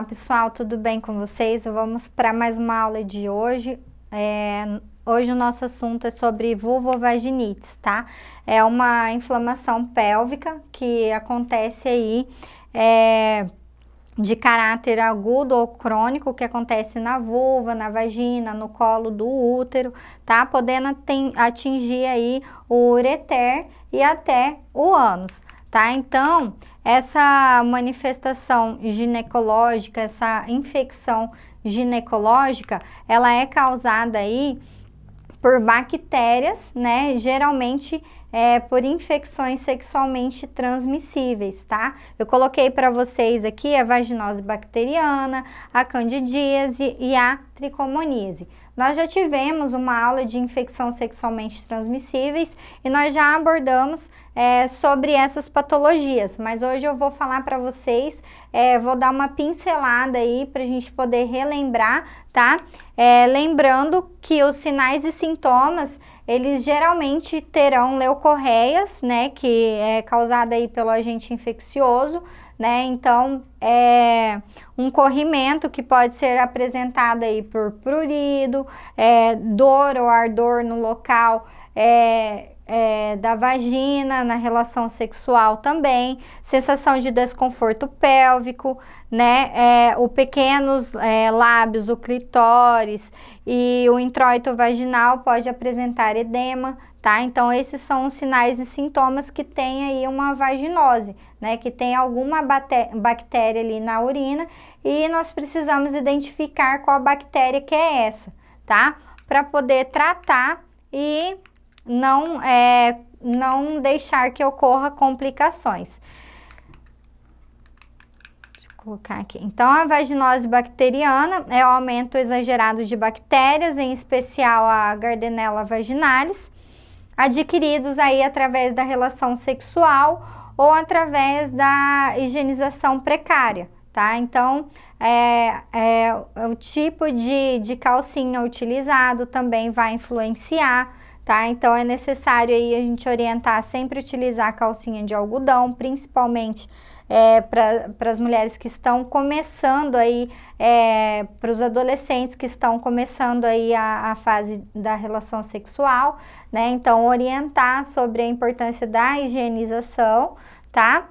Olá pessoal, tudo bem com vocês? Vamos para mais uma aula de hoje. É, hoje o nosso assunto é sobre vulvovaginite, tá? É uma inflamação pélvica que acontece aí é, de caráter agudo ou crônico que acontece na vulva, na vagina, no colo do útero, tá? Podendo atingir aí o ureter e até o ânus, tá? Então, essa manifestação ginecológica, essa infecção ginecológica, ela é causada aí por bactérias, né? Geralmente é, por infecções sexualmente transmissíveis, tá? Eu coloquei para vocês aqui a vaginose bacteriana, a candidíase e a tricomoníase. Nós já tivemos uma aula de infecção sexualmente transmissíveis e nós já abordamos é, sobre essas patologias, mas hoje eu vou falar para vocês, é, vou dar uma pincelada aí para a gente poder relembrar tá? É, lembrando que os sinais e sintomas, eles geralmente terão leucorreias, né, que é causada aí pelo agente infeccioso, né, então é um corrimento que pode ser apresentado aí por prurido, é, dor ou ardor no local, é, é, da vagina, na relação sexual também, sensação de desconforto pélvico, né? É, o pequenos é, lábios, o clitóris e o introito vaginal pode apresentar edema, tá? Então, esses são os sinais e sintomas que tem aí uma vaginose, né? Que tem alguma bactéria ali na urina e nós precisamos identificar qual bactéria que é essa, tá? Para poder tratar e não, é, não deixar que ocorra complicações. Deixa eu colocar aqui. Então, a vaginose bacteriana é o aumento exagerado de bactérias, em especial a Gardenella vaginalis, adquiridos aí através da relação sexual ou através da higienização precária, tá? Então, é, é, o tipo de, de calcinha utilizado também vai influenciar tá? Então é necessário aí a gente orientar sempre utilizar a calcinha de algodão, principalmente é, para as mulheres que estão começando aí, é, para os adolescentes que estão começando aí a, a, fase da relação sexual, né? Então orientar sobre a importância da higienização, tá?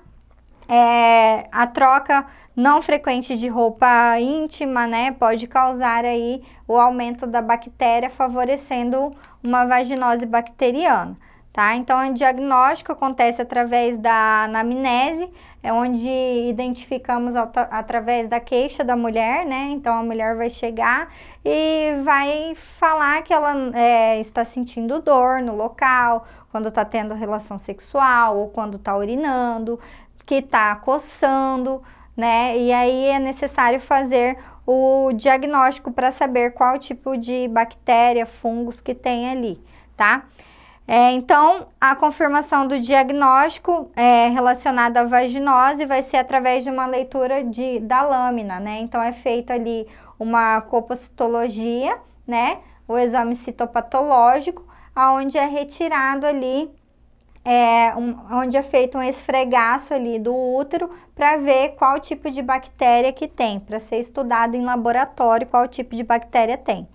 é, a troca não frequente de roupa íntima, né, pode causar aí o aumento da bactéria, favorecendo uma vaginose bacteriana. Tá? Então, o diagnóstico acontece através da anamnese, é onde identificamos através da queixa da mulher, né? Então, a mulher vai chegar e vai falar que ela é, está sentindo dor no local, quando está tendo relação sexual ou quando está urinando, que está coçando, né? E aí é necessário fazer o diagnóstico para saber qual tipo de bactéria, fungos que tem ali, tá? É, então, a confirmação do diagnóstico é, relacionada à vaginose vai ser através de uma leitura de, da lâmina, né? Então, é feito ali uma copocitologia, né? O exame citopatológico, aonde é retirado ali é, um, onde é feito um esfregaço ali do útero para ver qual tipo de bactéria que tem, para ser estudado em laboratório qual tipo de bactéria tem.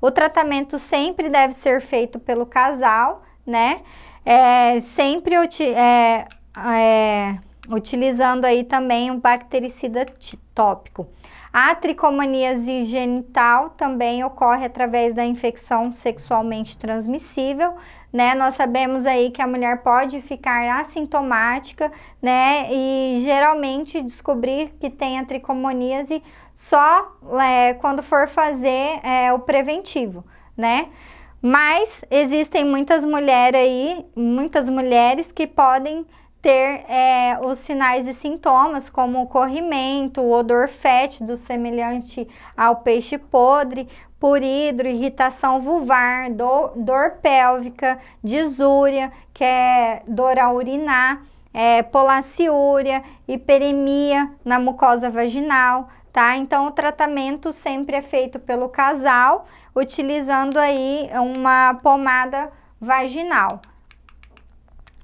O tratamento sempre deve ser feito pelo casal, né? É, sempre é, é, utilizando aí também um bactericida tópico. A tricomaníase genital também ocorre através da infecção sexualmente transmissível, né? Nós sabemos aí que a mulher pode ficar assintomática, né? E geralmente descobrir que tem a tricomoníase só é, quando for fazer é, o preventivo, né? Mas existem muitas mulheres aí, muitas mulheres que podem ter é, os sinais e sintomas como corrimento, odor fétido semelhante ao peixe podre, puridro, irritação vulvar, do, dor pélvica, desúria, que é dor ao urinar, é, polaciúria, hiperemia na mucosa vaginal, tá? Então o tratamento sempre é feito pelo casal, utilizando aí uma pomada vaginal.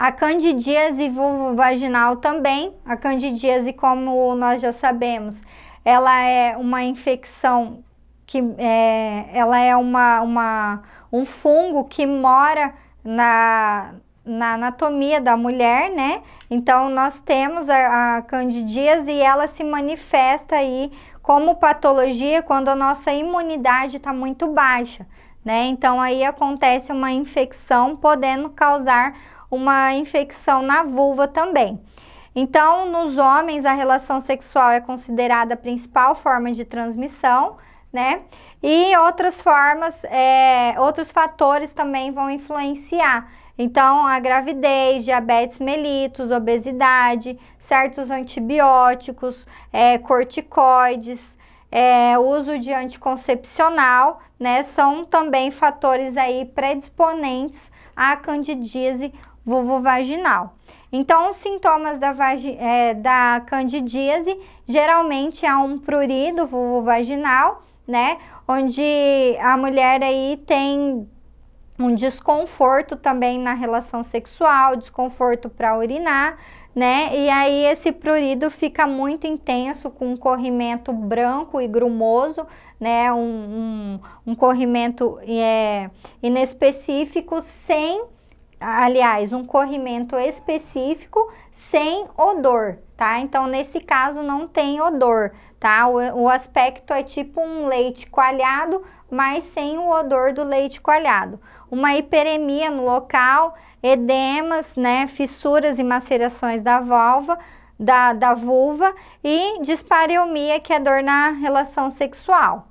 A candidíase vulvovaginal também, a candidíase, como nós já sabemos, ela é uma infecção que é, ela é uma, uma, um fungo que mora na, na anatomia da mulher, né? Então, nós temos a, a candidíase e ela se manifesta aí como patologia quando a nossa imunidade está muito baixa, né? Então, aí acontece uma infecção podendo causar uma infecção na vulva também. Então, nos homens, a relação sexual é considerada a principal forma de transmissão, né? E outras formas, é, outros fatores também vão influenciar. Então, a gravidez, diabetes mellitus, obesidade, certos antibióticos, é, corticoides, é, uso de anticoncepcional, né? São também fatores aí predisponentes à candidíase vulvovaginal. Então, os sintomas da, é, da candidíase geralmente é um prurido vulvovaginal, né? Onde a mulher aí tem um desconforto também na relação sexual, desconforto para urinar, né? E aí esse prurido fica muito intenso, com um corrimento branco e grumoso, né? Um, um, um corrimento é, inespecífico, sem aliás, um corrimento específico sem odor, tá? Então, nesse caso, não tem odor, tá? O, o aspecto é tipo um leite coalhado, mas sem o odor do leite coalhado. Uma hiperemia no local, edemas, né, fissuras e macerações da válvula, da, da vulva e dispareunia, que é dor na relação sexual.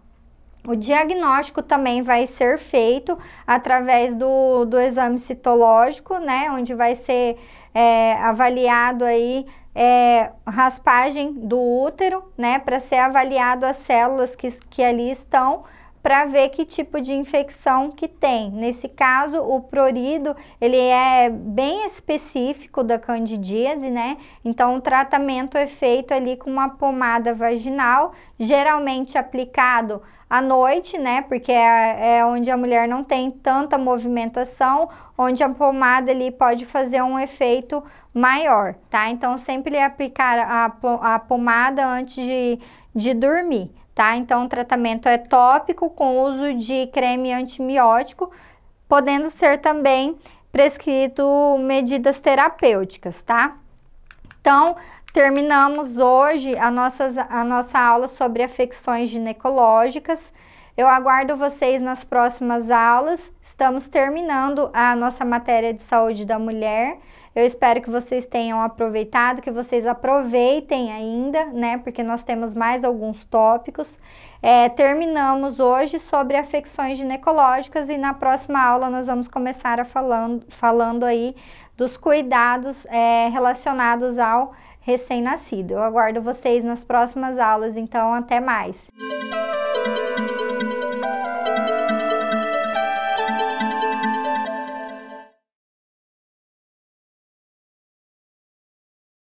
O diagnóstico também vai ser feito através do, do exame citológico, né, onde vai ser é, avaliado aí é, raspagem do útero, né, para ser avaliado as células que, que ali estão para ver que tipo de infecção que tem. Nesse caso, o prurido, ele é bem específico da candidíase, né? Então, o tratamento é feito ali com uma pomada vaginal, geralmente aplicado à noite, né? Porque é, é, onde a mulher não tem tanta movimentação, onde a pomada ali pode fazer um efeito maior, tá? Então, sempre é aplicar a, a pomada antes de, de dormir tá? Então, o tratamento é tópico com uso de creme antimiótico, podendo ser também prescrito medidas terapêuticas, tá? Então, terminamos hoje a, nossas, a nossa aula sobre afecções ginecológicas. Eu aguardo vocês nas próximas aulas Estamos terminando a nossa matéria de saúde da mulher. Eu espero que vocês tenham aproveitado, que vocês aproveitem ainda, né? Porque nós temos mais alguns tópicos. É, terminamos hoje sobre afecções ginecológicas e na próxima aula nós vamos começar a falando, falando aí dos cuidados é, relacionados ao recém-nascido. Eu aguardo vocês nas próximas aulas, então até mais!